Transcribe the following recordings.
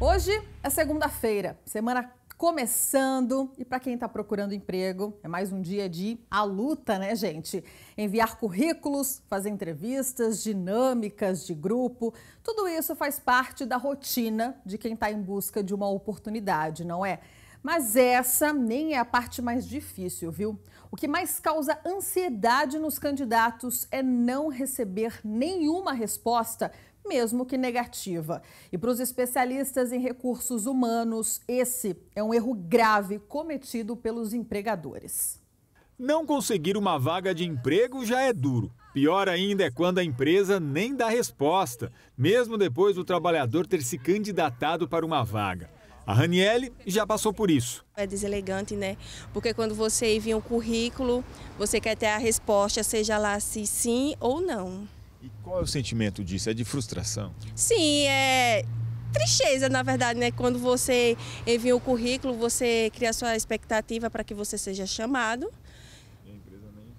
Hoje é segunda-feira, semana começando e para quem está procurando emprego, é mais um dia de a luta, né, gente? Enviar currículos, fazer entrevistas, dinâmicas de grupo, tudo isso faz parte da rotina de quem está em busca de uma oportunidade, não é? Mas essa nem é a parte mais difícil, viu? O que mais causa ansiedade nos candidatos é não receber nenhuma resposta mesmo que negativa. E para os especialistas em recursos humanos, esse é um erro grave cometido pelos empregadores. Não conseguir uma vaga de emprego já é duro. Pior ainda é quando a empresa nem dá resposta, mesmo depois do trabalhador ter se candidatado para uma vaga. A Raniele já passou por isso. É deselegante, né? Porque quando você envia um currículo, você quer ter a resposta, seja lá se sim ou não. E qual é o sentimento disso? É de frustração? Sim, é tristeza, na verdade, né? Quando você envia o currículo, você cria sua expectativa para que você seja chamado.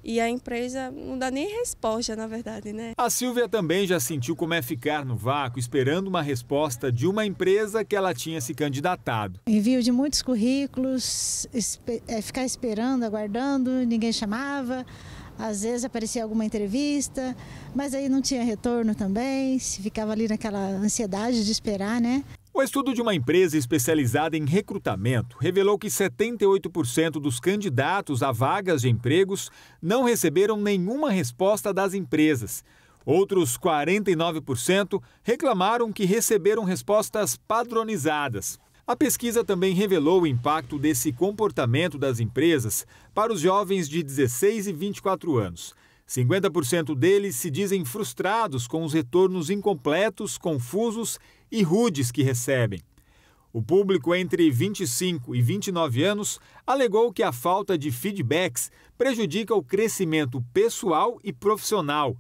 E a empresa não dá nem resposta, na verdade, né? A Silvia também já sentiu como é ficar no vácuo esperando uma resposta de uma empresa que ela tinha se candidatado. Envio de muitos currículos, esp é, ficar esperando, aguardando, ninguém chamava. Às vezes aparecia alguma entrevista, mas aí não tinha retorno também, se ficava ali naquela ansiedade de esperar, né? O estudo de uma empresa especializada em recrutamento revelou que 78% dos candidatos a vagas de empregos não receberam nenhuma resposta das empresas. Outros 49% reclamaram que receberam respostas padronizadas. A pesquisa também revelou o impacto desse comportamento das empresas para os jovens de 16 e 24 anos. 50% deles se dizem frustrados com os retornos incompletos, confusos e rudes que recebem. O público entre 25 e 29 anos alegou que a falta de feedbacks prejudica o crescimento pessoal e profissional.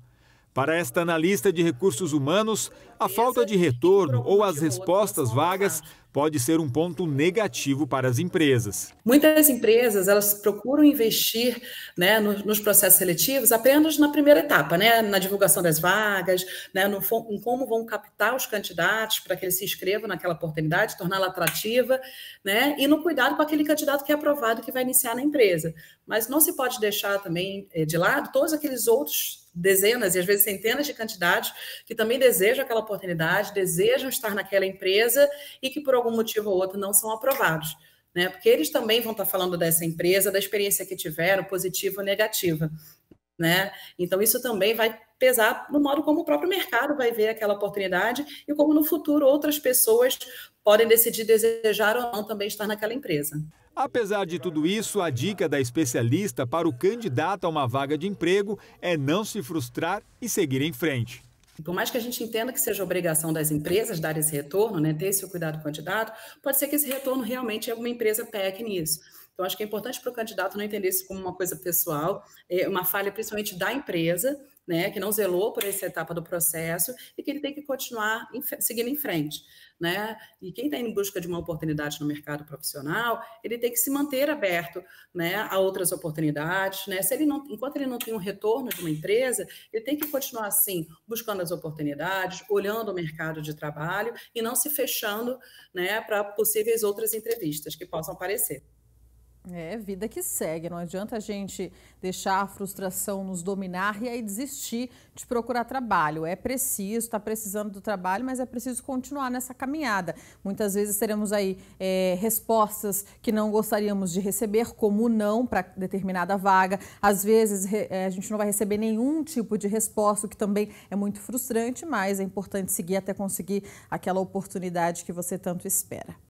Para esta analista de recursos humanos, a falta de retorno ou as respostas vagas pode ser um ponto negativo para as empresas. Muitas empresas elas procuram investir né, nos processos seletivos apenas na primeira etapa, né, na divulgação das vagas, né, no, em como vão captar os candidatos para que eles se inscrevam naquela oportunidade, torná-la atrativa, né, e no cuidado com aquele candidato que é aprovado que vai iniciar na empresa. Mas não se pode deixar também eh, de lado todos aqueles outros dezenas e às vezes centenas de candidatos que também desejam aquela oportunidade, desejam estar naquela empresa e que por algum motivo ou outro não são aprovados. Né? Porque eles também vão estar falando dessa empresa, da experiência que tiveram, positiva ou negativa. Né? Então, isso também vai pesar no modo como o próprio mercado vai ver aquela oportunidade e como no futuro outras pessoas podem decidir desejar ou não também estar naquela empresa. Apesar de tudo isso, a dica da especialista para o candidato a uma vaga de emprego é não se frustrar e seguir em frente. Por mais que a gente entenda que seja obrigação das empresas dar esse retorno, né, ter esse cuidado com o candidato, pode ser que esse retorno realmente é alguma empresa peque nisso. Então, acho que é importante para o candidato não entender isso como uma coisa pessoal, é uma falha principalmente da empresa, né, que não zelou por essa etapa do processo e que ele tem que continuar em, seguindo em frente. Né? E quem está em busca de uma oportunidade no mercado profissional, ele tem que se manter aberto né, a outras oportunidades. Né? Se ele não, enquanto ele não tem um retorno de uma empresa, ele tem que continuar assim, buscando as oportunidades, olhando o mercado de trabalho e não se fechando né, para possíveis outras entrevistas que possam aparecer. É, vida que segue. Não adianta a gente deixar a frustração nos dominar e aí desistir de procurar trabalho. É preciso, está precisando do trabalho, mas é preciso continuar nessa caminhada. Muitas vezes teremos aí é, respostas que não gostaríamos de receber, como não para determinada vaga. Às vezes re, é, a gente não vai receber nenhum tipo de resposta, o que também é muito frustrante, mas é importante seguir até conseguir aquela oportunidade que você tanto espera.